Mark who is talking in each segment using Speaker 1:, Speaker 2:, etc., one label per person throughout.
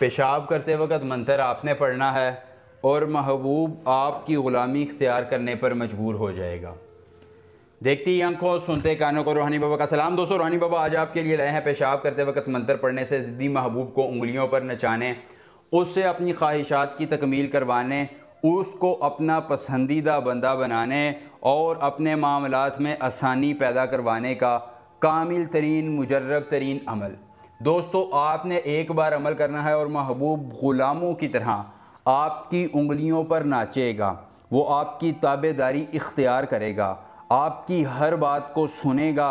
Speaker 1: पेशाब करते वक्त मंतर आपने पढ़ना है और महबूब आपकी ग़ुलामी इख्तियार करने पर मजबूर हो जाएगा देखती ही आंखों सुनते कानों को रोहानी बाबा का सलाम दोस्तों रोहानी बाबा आज आपके लिए लाए हैं पेशाब करते वक्त मंतर पढ़ने से ज़िद्दी महबूब को उंगलियों पर नचाने उससे अपनी ख्वाहिशात की तकमील करवाने उसको अपना पसंदीदा बंदा बनाने और अपने मामलात में आसानी पैदा करवाने का कामिल तरीन मुजरब तरीन अमल दोस्तों आपने एक बार अमल करना है और महबूब ग़ुलामों की तरह आपकी उंगलियों पर नाचेगा वो आपकी ताबेदारी इख्तियार करेगा आपकी हर बात को सुनेगा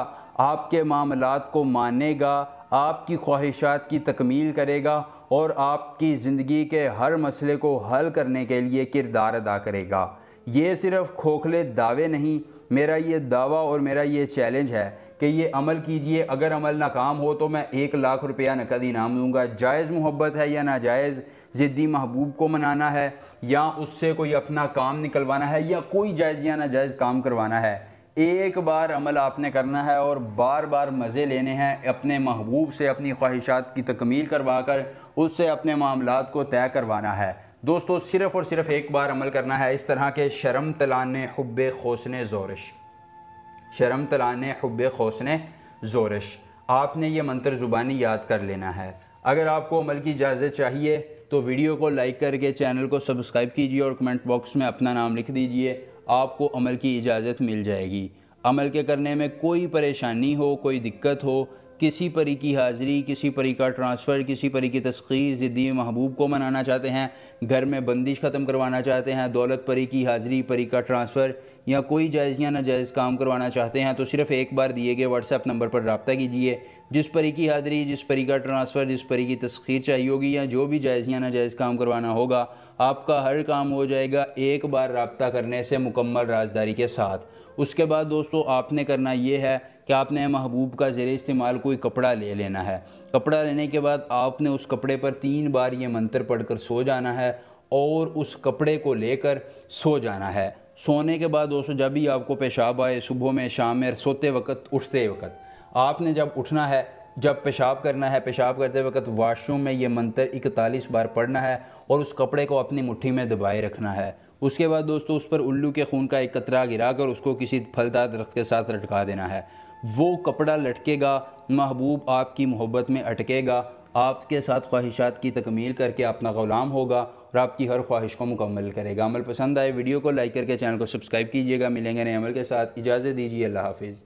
Speaker 1: आपके मामलात को मानेगा आपकी ख्वाहिशात की तकमील करेगा और आपकी ज़िंदगी के हर मसले को हल करने के लिए किरदार अदा करेगा ये सिर्फ खोखले दावे नहीं मेरा ये दावा और मेरा ये चैलेंज है कि ये अमल कीजिए अगर अमल नाकाम हो तो मैं एक लाख रुपया नकद इनाम दूंगा जायज़ मोहब्बत है या नाजायज़ ज़िद्दी महबूब को मनाना है या उससे कोई अपना काम निकलवाना है या कोई जायज़ या नाजायज़ काम करवाना है एक बार अमल आपने करना है और बार बार मज़े लेने हैं अपने महबूब से अपनी ख्वाहिशात की तकमील करवा कर उससे अपने मामला को तय करवाना है दोस्तों सिर्फ़ और सिर्फ़ एक बार अमल करना है इस तरह के शर्म तलाने हब खोसने जोरश शर्म तलाने हब खोसने जोरश आपने ये मंत्र ज़ुबानी याद कर लेना है अगर आपको अमल की इजाज़त चाहिए तो वीडियो को लाइक करके चैनल को सब्सक्राइब कीजिए और कमेंट बॉक्स में अपना नाम लिख दीजिए आपको अमल की इजाज़त मिल जाएगी अमल के करने में कोई परेशानी हो कोई दिक्कत हो किसी परी की हाज़िरी किसी परी का ट्रांसफ़र किसी परी की तस्खीर ज़िद्दी महबूब को मनाना चाहते हैं घर में बंदिश ख़त्म करवाना चाहते हैं दौलत परी की हाज़िरी परी का ट्रांसफ़र या कोई जायज़ या नाजायज़ काम करवाना चाहते हैं तो सिर्फ़ एक बार दिए गए व्हाट्सएप नंबर पर रबता कीजिए जिस परी की हाज़री जिस परी का ट्रांसफ़र जिस परी की तस्खीर चाहिए होगी या जो भी जायज़ या नाजायज़ काम करवाना होगा आपका हर काम हो जाएगा एक बार रबता करने से मुकम्मल राजदारी के साथ उसके बाद दोस्तों आपने करना ये है कि आपने महबूब का ज़र इस्तेमाल कोई कपड़ा ले लेना है कपड़ा लेने के बाद आपने उस कपड़े पर तीन बार ये मंत्र पढ़कर सो जाना है और उस कपड़े को लेकर सो जाना है सोने के बाद दोस्तों जब भी आपको पेशाब आए सुबह में शाम में सोते वक्त उठते वक्त आपने जब उठना है जब पेशाब करना है पेशाब करते वक्त वाशरूम में ये मंत्र इकतालीस बार पढ़ना है और उस कपड़े को अपनी मुट्ठी में दबाए रखना है उसके बाद दोस्तों उस पर उल्लू के खून का एक कतरा गिरा कर उसको किसी फलदार दरख्त के साथ लटका देना है वो कपड़ा लटकेगा महबूब आपकी मोहब्बत में अटकेगा आपके साथ ख्वाहिशात की तकमील करके अपना गुलाम होगा और आपकी हर ख्वाहिश को मुकम्मल करेगा अमल पसंद आए वीडियो को लाइक करके चैनल को सब्सक्राइब कीजिएगा मिलेंगे नए अमल के साथ इजाज़त दीजिए अल्लाह हाफिज़